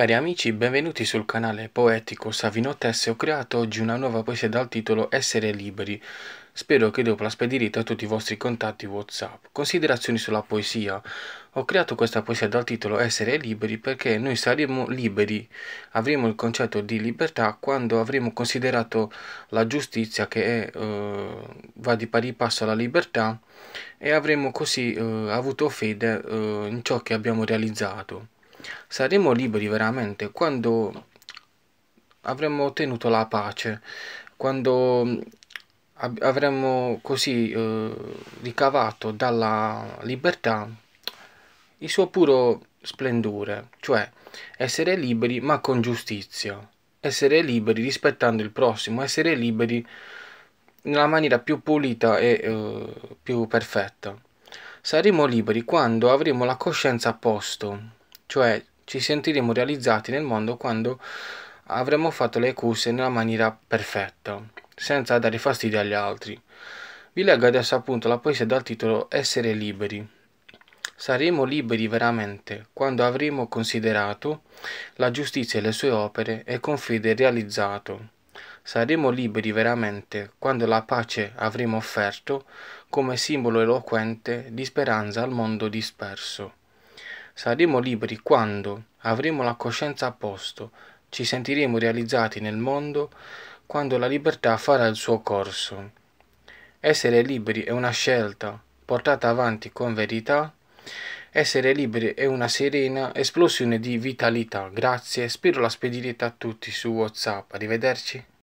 Cari amici, benvenuti sul canale poetico Savino Tesse. Ho creato oggi una nuova poesia dal titolo Essere liberi. Spero che dopo la spedirete a tutti i vostri contatti WhatsApp. Considerazioni sulla poesia. Ho creato questa poesia dal titolo Essere liberi perché noi saremo liberi, avremo il concetto di libertà quando avremo considerato la giustizia che è, eh, va di pari passo alla libertà e avremo così eh, avuto fede eh, in ciò che abbiamo realizzato saremo liberi veramente quando avremo ottenuto la pace, quando mm, avremo così eh, ricavato dalla libertà il suo puro splendore, cioè essere liberi ma con giustizia, essere liberi rispettando il prossimo, essere liberi nella maniera più pulita e eh, più perfetta. Saremo liberi quando avremo la coscienza a posto, cioè ci sentiremo realizzati nel mondo quando avremo fatto le cose nella maniera perfetta, senza dare fastidio agli altri. Vi leggo adesso appunto la poesia dal titolo Essere liberi. Saremo liberi veramente quando avremo considerato la giustizia e le sue opere e con fede realizzato. Saremo liberi veramente quando la pace avremo offerto come simbolo eloquente di speranza al mondo disperso. Saremo liberi quando avremo la coscienza a posto, ci sentiremo realizzati nel mondo quando la libertà farà il suo corso. Essere liberi è una scelta portata avanti con verità. Essere liberi è una serena esplosione di vitalità. Grazie, spero la spedilità a tutti su WhatsApp. Arrivederci.